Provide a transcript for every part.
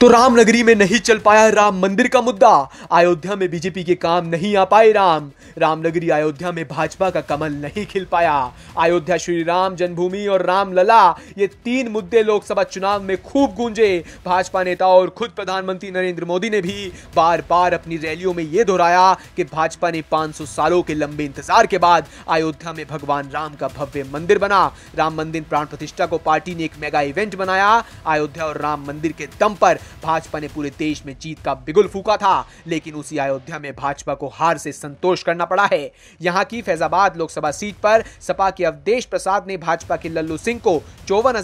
तो रामनगरी में नहीं चल पाया राम मंदिर का मुद्दा अयोध्या में बीजेपी के काम नहीं आ पाए राम रामनगरी अयोध्या में भाजपा का कमल नहीं खिल पाया अयोध्या श्री राम जन्मभूमि और राम लला ये तीन मुद्दे लोकसभा चुनाव में खूब गूंजे भाजपा नेता और खुद प्रधानमंत्री नरेंद्र मोदी ने भी बार बार अपनी रैलियों में ये दोहराया कि भाजपा ने पांच सालों के लंबे इंतजार के बाद अयोध्या में भगवान राम का भव्य मंदिर बना राम मंदिर प्राण प्रतिष्ठा को पार्टी ने एक मेगा इवेंट बनाया अयोध्या और राम मंदिर के दम पर भाजपा ने पूरे देश में जीत का बिगुल फूका था लेकिन उसी अयोध्या में भाजपा को हार से संतोष करना पड़ा है यहाँ की फैजाबाद लोकसभा सीट पर सपा के अवधेश प्रसाद ने भाजपा के लल्लू सिंह को चौवन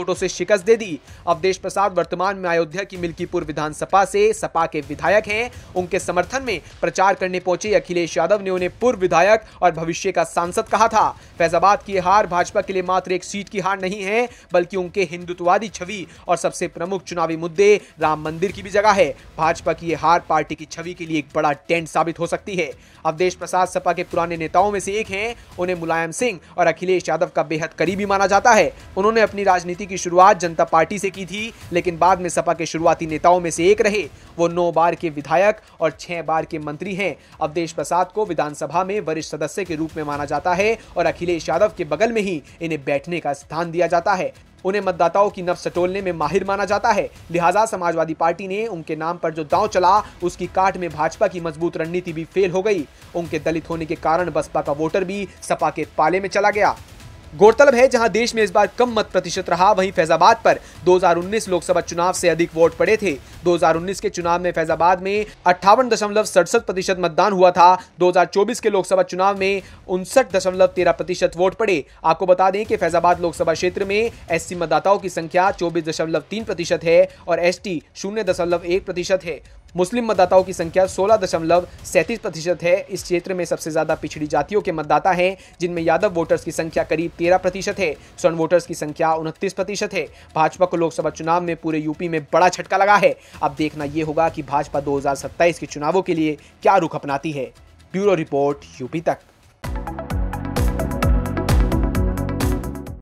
वोटों से शिकस्त दे दी अवधेश प्रसाद वर्तमान में अयोध्या की मिल्कीपुर विधानसभा से सपा के विधायक हैं उनके समर्थन में प्रचार करने पहुंचे अखिलेश यादव ने उन्हें पूर्व विधायक और भविष्य का सांसद कहा था फैजाबाद की हार भाजपा के लिए मात्र एक सीट की हार नहीं है बल्कि उनके हिंदुत्ववादी छवि और सबसे प्रमुख चुनावी चुनावी मुद्दे राम मंदिर की भी जगह है भाजपा की ये हार पार्टी की छवि के लिए एक बड़ा टेंट साबित हो सकती है अवधेश प्रसाद सपा के पुराने नेताओं में से एक हैं उन्हें मुलायम सिंह और अखिलेश यादव का बेहद करीबी माना जाता है उन्होंने अपनी राजनीति की शुरुआत जनता पार्टी से की थी लेकिन बाद में सपा के शुरुआती नेताओं में से एक रहे वो नौ बार के विधायक और छह बार के मंत्री हैं अवधेश प्रसाद को विधानसभा में वरिष्ठ सदस्य के रूप में माना जाता है और अखिलेश यादव के बगल में ही इन्हें बैठने का स्थान दिया जाता है उन्हें मतदाताओं की नफ सटोलने में माहिर माना जाता है लिहाजा समाजवादी पार्टी ने उनके नाम पर जो दांव चला उसकी काट में भाजपा की मजबूत रणनीति भी फेल हो गई उनके दलित होने के कारण बसपा का वोटर भी सपा के पाले में चला गया गौरतलब है जहां देश में इस बार कम मत प्रतिशत रहा वहीं फैजाबाद पर 2019 लोकसभा चुनाव से अधिक वोट पड़े थे 2019 के चुनाव में फैजाबाद में अट्ठावन दशमलव सड़सठ प्रतिशत मतदान हुआ था 2024 के लोकसभा चुनाव में उनसठ दशमलव तेरह प्रतिशत वोट पड़े आपको बता दें कि फैजाबाद लोकसभा क्षेत्र में एस मतदाताओं की संख्या चौबीस दशमलव तीन प्रतिशत है और एस टी शून्य दशमलव एक प्रतिशत है मुस्लिम मतदाताओं की संख्या सोलह दशमलव सैंतीस प्रतिशत है इस क्षेत्र में सबसे ज़्यादा पिछड़ी जातियों के मतदाता हैं जिनमें यादव वोटर्स की संख्या करीब तेरह प्रतिशत है स्वर्ण वोटर्स की संख्या उनतीस प्रतिशत है भाजपा को लोकसभा चुनाव में पूरे यूपी में बड़ा झटका लगा है अब देखना यह होगा कि भाजपा 2027 के चुनावों के लिए क्या रुख अपनाती है ब्यूरो रिपोर्ट यूपी तक